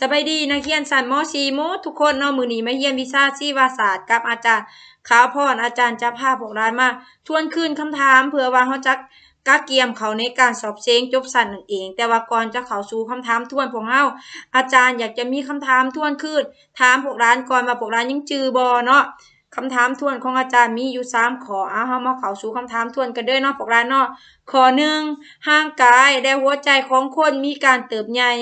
สบายดีนักเรียนสันมอชีโมทุกคนเนาะมือนีมาเยี่ยมวิชาชีวศาสตร์กับอาจารย์ขาวพรอาจารย์จะพาพวกร้านมาทวนคืนคำถามเผื่อว่าเขาจะกกเกียมเขาในการสอบเชงจบสันนั่นเอง แต่ว่าก่อนจะเขาสู่คำถามทวนพวกเฮาอาจารย์อยากจะมีคำถามทวนคืนถามพวกร้านก่อนมาพวกร้านยังจือบอเนาะคำถามทวนของอาจารย์มีอยู่สามขอเอาเฮามาเขาสู่คำถามทวนกันด้วยเนาะพวกร้านเนาะข้อหนึ่งห่างกายและหัวใจของคนมีการเติบใหญ่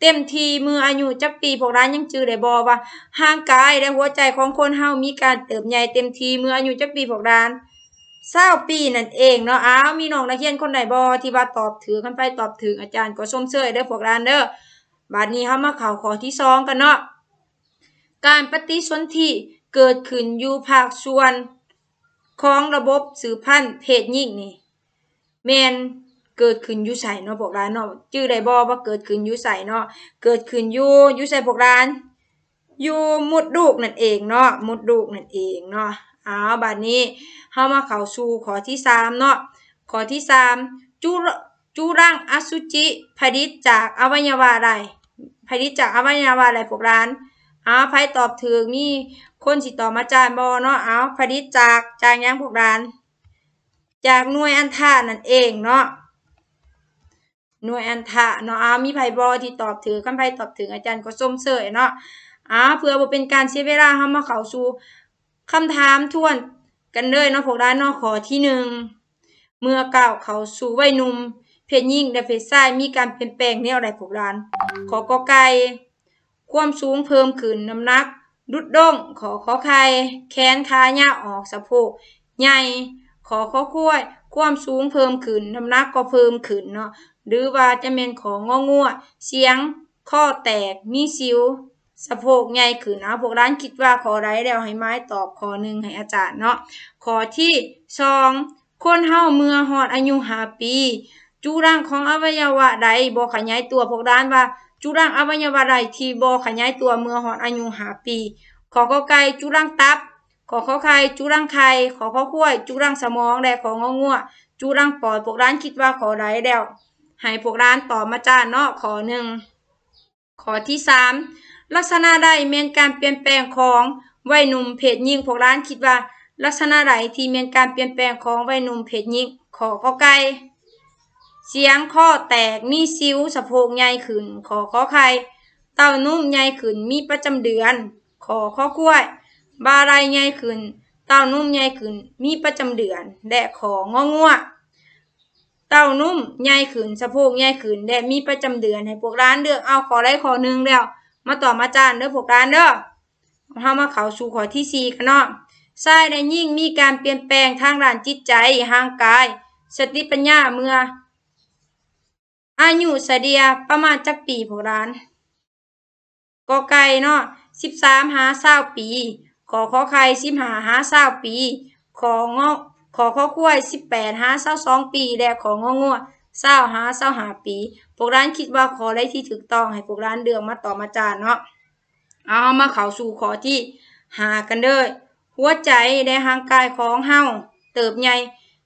เต็มทีมืออายุจักปีพวกร้านยังจือได้บอว่าห่างกายและหัวใจของคนเฮามีการเติบใหญ่เต็มทีมืออายุจักปีพวกร้านเศร้าปีนั่นเองเนาะอ้าวมีน้องนักเรียนคนไหนบอที่ว่าตอบถือกันไปตอบถึงอาจารย์ ก็ชมเชยได้พวกร้านเด้อบัดนี้เฮามาข่าวขอที่ซองกันเนาะการปฏิสนธิเกิดขึ้นอยู่ภาคส่วนของระบบสืบพันธุ์เพศหญิงนี่แมนเกิดขึ้นยุ่ใส่เนาะพวกร้านเนาะจื้อได้บอว่าเกิดขึ้นยุ่ใส่เนาะ เกิดขึ้นยู่ยุ่ใส่พวกร้าน ยู่มุดดูกนั่นเองเนาะมุดดูกนั่นเองเนาะเอาบัดนี้เฮามาเข้าสู่ข้อที่3เนาะข้อที่3จุจุร่างอสุจิผลิตจากอวัยวะใดผลิตจากอวัยวะใดพวกร้านเอาไ่ตอบถึงมีคนสิตอมาจาร์บอเนาะเอาผลิตจากจางยังพวกร้าน จากหน่วยอันธานั่นเองเนาะหน่วยอันทะเนาะอ้ามีไ่บอที่ตอบถือคันไ่ตอบถึงอาจารย์ก็ส้มเสยเนาะอ้าเพื่อบ่เป็นการเสียเวลาเฮามาเข้าสู่คำถามทวนกันเลยเนาะพวกด้านนอกขอที่หนึ่งเมื่อก้าวเขาสู่วัยหนุ่มเพียงยิ่งและเพศชาย มีการเปลี่ยนแปลงแนวใดพวกด้าน ขอกอไก่ความสูง เพิ่มขึ้นน้ำหนักดุดด้งขอขอไข่แขนขายาออกสะโพกใหญ่ขอขอควดยความสูงเพิ่มขึ้นน้ำหนักก็เพิ่มขึ้นเนาะหรือว่าจะเป็นของงองัวเสียงข้อแตกมีซิวสะโพกใหญ่ขึ้นนะพวกร้านคิดว่าขอไรแล้วให้ไม้ตอบขอหนึ่งให้อาจารย์เนาะขอที่ซองคนเฮาเมื่อหอดอายุหาปี จุร่างของอวัยวะใดบอขยายตัวพวกร้านว่า จุร่างอวัยวะใดที่บอขยายตัวเมื่อหอดอายุหาปี ขอก็ไกลจุร่างตับขอข้อไข่จุรังไข่ขอข้อขั้วจุรังสมองแดดของงงัวจุรังปอดพวกร้านคิดว่าขอไห้แล้วให้พวกร้านต่อมาจ้าเนาะขอหนึ่งขอที่สามลักษณะใดเมียนการเปลี่ยนแปลงของวัยหนุ่มเพจยิงพวกร้านคิดว่า ลักษณะใดที่เมียนการเปลี่ยนแปลงของวัยหนุ่มเพจยิงขอข้อไก่เสียงข้อแตกมีซิ้วสะโพกใหญ่ขึ้นขอข้อไข่เต้านุ่มใหญ่ขึ้นมีประจำเดือนขอข้อกล้วยบาไรใหญ่ขึ้น เต้านุ่มใหญ่ขึ้นมีประจำเดือนแดะของงองัวเต้านุ่มใหญ่ขึ้นสะโพกใหญ่ขึ้นแดะมีประจำเดือน ให้พวกร้านเลือกเอาขอได้ขอหนึ่งแล้วมาต่อมาจานเด้อพวกร้านเด้อเ้ามาเขาสู่ขอที่สี่กันเนาะทรายได้ยิ่งมีการเปลี่ยนแปลงทางด้านจิตใจห่างกาย สติปัญญาเมื่ออายุเสดียประมาณจักปีพวกร้านกอไก่เนาะสิบสามหาเศร้าปีขอขอไข่สิบหาห้าเศร้าปี ขอเงาะขอข้อกล้ยสิบแปดห้าเศร้าสองปีและของงงัวเศร้าห้าเศร้าหาปีพวกร้านคิดว่าขอได้ที่ถูกต้องให้พวกร้านเดืองมาต่อมาจานเนาะเอามาเข่าสู่ขอที่หากันเด้อหัวใจ และห่างกายของเฮาเติบใหญ่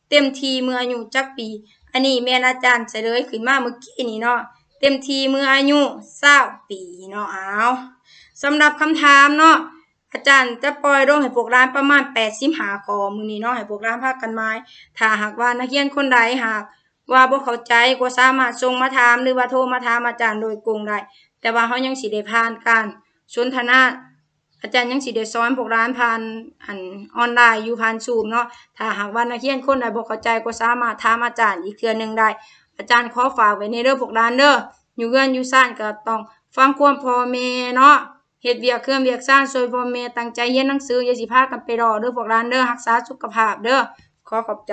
เต็มทีเมื่ออายุจักปี อันนี้แม่อาจารย์เฉลยขึ้นมาเมื่อกี้นี่เนาะเต็มทีเมื่ออายุเศร้าปีเนาะเอาสำหรับคำถามเนาะอาจารย์จะปล่อยลงให้พวกร้านประมาณ8หาคอมือนี้เนาะให้พวกร้านพากันไม้ถ้าหากว่านักเรียนคนใดหากว่าบ่เข้าใจก็สามารถส่งมาถามหรือว่าโทรมาถามอาจารย์โดยกรงได้แต่ว่าเขายังสิได้ผ่านการสนทนา อาจารย์ยังสิได้อนพวกร้านผ่านอันออนไลน์อยู่ผ่านซูมเนาะถ้าหากว่านักเรียนคนใดบ่เข้าใจก็สามารถถามอาจารย์อีกเทื่อนหนึ่งได้อาจารย์ขอฝากไว้ในเรื่องพวกร้านเด้ออยู่เรือนอยู่ซ่านก็ต้องฟังความพอเมเนาะเหตุเวียกเครื่องเวียกสร้างซอยอร์เมตตั้งใจเย็นหนังสืออย่าสีผ้ากันไปรอเด้อพวกรลานเด้อรักษาสุขภาพเด้อขอขอบใจ